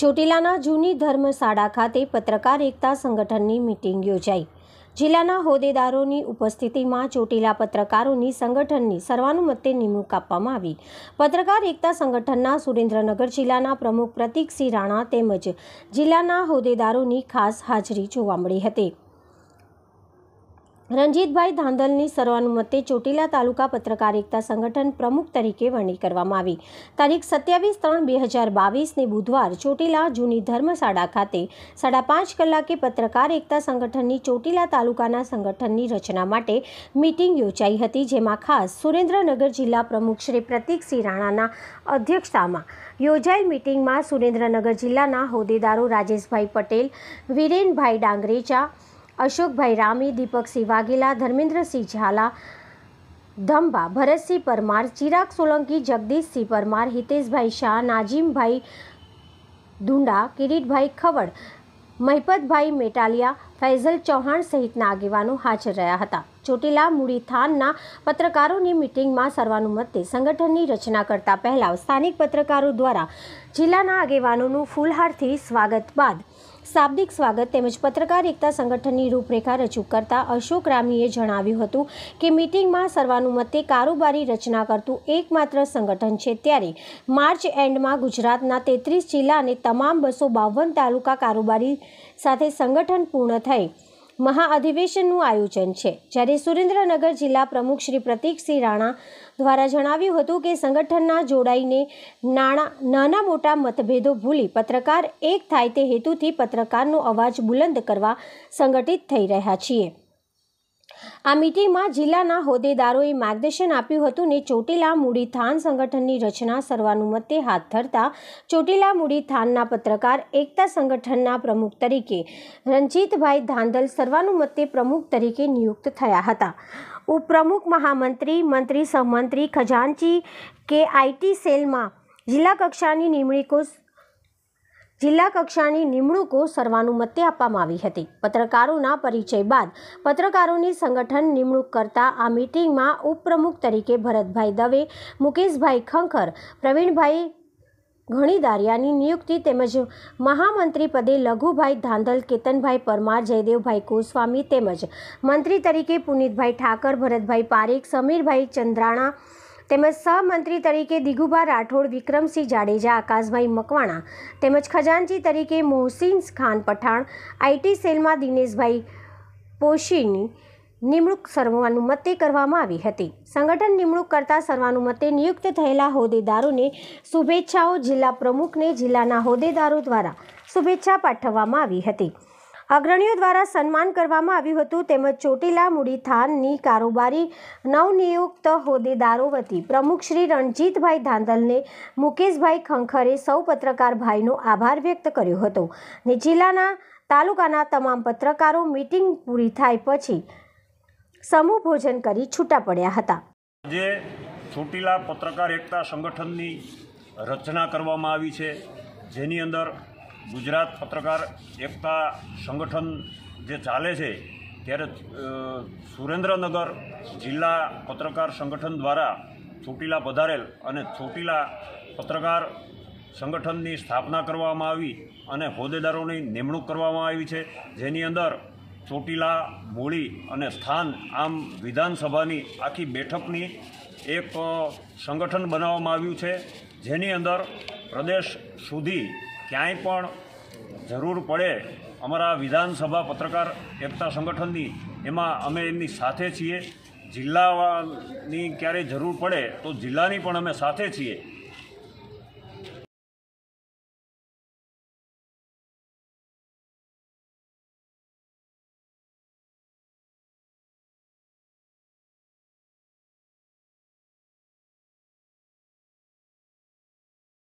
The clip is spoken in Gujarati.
ચોટીલાના જૂની ધર્મશાળા ખાતે પત્રકાર એકતા સંગઠનની મિટિંગ યોજાઈ જિલ્લાના હોદ્દેદારોની ઉપસ્થિતિમાં ચોટીલા પત્રકારોની સંગઠનની સર્વાનુમતે નિમણૂક આપવામાં આવી પત્રકાર એકતા સંગઠનના સુરેન્દ્રનગર જિલ્લાના પ્રમુખ પ્રતિકસિંહ રાણા તેમજ જિલ્લાના હોદ્દેદારોની ખાસ હાજરી જોવા મળી હતી રણજીતભાઈ ધાંધલની સર્વાનુમતે ચોટીલા તાલુકા પત્રકાર એકતા સંગઠન પ્રમુખ તરીકે વરણી કરવામાં આવી તારીખ સત્યાવીસ ત્રણ બે હજાર બાવીસને બુધવાર ચોટીલા જૂની ધર્મશાળા ખાતે સાડા પાંચ કલાકે પત્રકાર એકતા સંગઠનની ચોટીલા તાલુકાના સંગઠનની રચના માટે મિટિંગ યોજાઈ હતી જેમાં ખાસ સુરેન્દ્રનગર જિલ્લા પ્રમુખ શ્રી પ્રતિકસિંહ રાણાના અધ્યક્ષતામાં યોજાઈ મિટિંગમાં સુરેન્દ્રનગર જિલ્લાના હોદ્દેદારો રાજેશભાઈ પટેલ વિરેનભાઈ ડાંગરેચા અશોકભાઈ રામી દીપકસિંહ વાઘેલા ધર્મેન્દ્રસિંહ ઝાલા ધંબા ભરતસિંહ પરમાર ચિરાગ સોલંકી જગદીશસિંહ પરમાર હિતેશભાઈ શાહ નાજીમભાઈ ધુંડા કિરીટભાઈ ખવડ મહિપતભાઈ મેટાલિયા ફૈઝલ ચૌહાણ સહિતના આગેવાનો હાજર રહ્યા હતા ચોટીલા મૂડી પત્રકારોની મિટિંગમાં સર્વાનુમતે સંગઠનની રચના કરતા પહેલાં સ્થાનિક પત્રકારો દ્વારા જિલ્લાના આગેવાનોનું ફૂલહારથી સ્વાગત બાદ શાબ્દિક સ્વાગત તેમજ પત્રકાર એકતા સંગઠનની રૂપરેખા રજૂ કરતા અશોક રામીએ જણાવ્યું હતું કે મિટિંગમાં સર્વાનુમતે કારોબારી રચના કરતું એકમાત્ર સંગઠન છે ત્યારે માર્ચ એન્ડમાં ગુજરાતના તેત્રીસ જિલ્લા અને તમામ બસો બાવન તાલુકા કારોબારી સાથે સંગઠન પૂર્ણ થઈ મહાઅધિવેશનનું આયોજન છે જ્યારે સુરેન્દ્રનગર જિલ્લા પ્રમુખ શ્રી પ્રતિકસિંહ રાણા દ્વારા જણાવ્યું હતું કે સંગઠનના જોડાઈને નાણા નાના મોટા મતભેદો ભૂલી પત્રકાર એક થાય તે હેતુથી પત્રકારનો અવાજ બુલંદ કરવા સંગઠિત થઈ રહ્યા છીએ આ મિટિંગમાં જિલ્લાના હોદ્દેદારોએ માર્ગદર્શન આપ્યું હતું ને ચોટીલા મૂડી થાન સંગઠનની રચના સર્વાનુમતે હાથ ધરતા ચોટીલા મૂડી થાનના પત્રકાર એકતા સંગઠનના પ્રમુખ તરીકે રણજીતભાઈ ધાંધલ સર્વાનુમતે પ્રમુખ તરીકે નિયુક્ત થયા હતા ઉપપ્રમુખ મહામંત્રી મંત્રી સહમંત્રી ખજાનચી કે આઈટી સેલમાં જિલ્લા કક્ષાની નિમણૂકો જિલ્લા કક્ષાની નિમણૂકો સર્વાનુમતે આપવામાં આવી હતી પત્રકારોના પરિચય બાદ પત્રકારોની સંગઠન નિમણૂક કરતા આ મિટિંગમાં ઉપપ્રમુખ તરીકે ભરતભાઈ દવે મુકેશભાઈ ખંખર પ્રવીણભાઈ ઘણીદારિયાની નિયુક્તિ તેમજ મહામંત્રી પદે લઘુભાઈ ધાંધલ કેતનભાઈ પરમાર જયદેવભાઈ ગોસ્વામી તેમજ મંત્રી તરીકે પુનિતભાઈ ઠાકર ભરતભાઈ પારેખ સમીરભાઈ ચંદ્રાણા તેમજ સહમંત્રી તરીકે દિગુભા રાઠોડ વિક્રમસિંહ જાડેજા આકાશભાઈ મકવાણા તેમજ ખજાનજી તરીકે મોહસિન ખાન પઠાણ આઈટી સેલમાં દિનેશભાઈ પોશીની નિમણૂક સર્વાનુમતે કરવામાં આવી હતી સંગઠન નિમણૂક કરતા સર્વાનુમતે નિયુક્ત થયેલા હોદ્દેદારોને શુભેચ્છાઓ જિલ્લા પ્રમુખને જિલ્લાના હોદ્દેદારો દ્વારા શુભેચ્છા પાઠવવામાં આવી હતી અગ્રણીઓ દ્વારા સન્માન કરવામાં આવ્યું હતું તેમજ ચોટીલા મૂડી કારોબારી નવનિયુક્ત હોદ્દેદારો વતી પ્રમુખ શ્રી રણજીતભાઈ ધાંધલને મુકેશભાઈ ખંખરે સૌ પત્રકાર ભાઈનો આભાર વ્યક્ત કર્યો હતો ને જિલ્લાના તાલુકાના તમામ પત્રકારો મીટિંગ પૂરી થાય પછી સમૂહ ભોજન કરી છૂટા પડ્યા હતા આજે ચોટીલા પત્રકાર એકતા સંગઠનની રચના કરવામાં આવી છે જેની અંદર ગુજરાત પત્રકાર એકતા સંગઠન જે ચાલે છે ત્યારે સુરેન્દ્રનગર જિલ્લા પત્રકાર સંગઠન દ્વારા ચોટીલા પધારેલ અને ચોટીલા પત્રકાર સંગઠનની સ્થાપના કરવામાં આવી અને હોદ્દેદારોની નિમણૂક કરવામાં આવી છે જેની અંદર ચોટીલા મૂળી અને સ્થાન આમ વિધાનસભાની આખી બેઠકની એક સંગઠન બનાવવામાં આવ્યું છે જેની અંદર પ્રદેશ સુધી ક્યાંય પણ જરૂર પડે અમારા વિધાનસભા પત્રકાર એકતા સંગઠનની એમાં અમે એમની સાથે છીએ જિલ્લાની ક્યારેય જરૂર પડે તો જિલ્લાની પણ અમે સાથે છીએ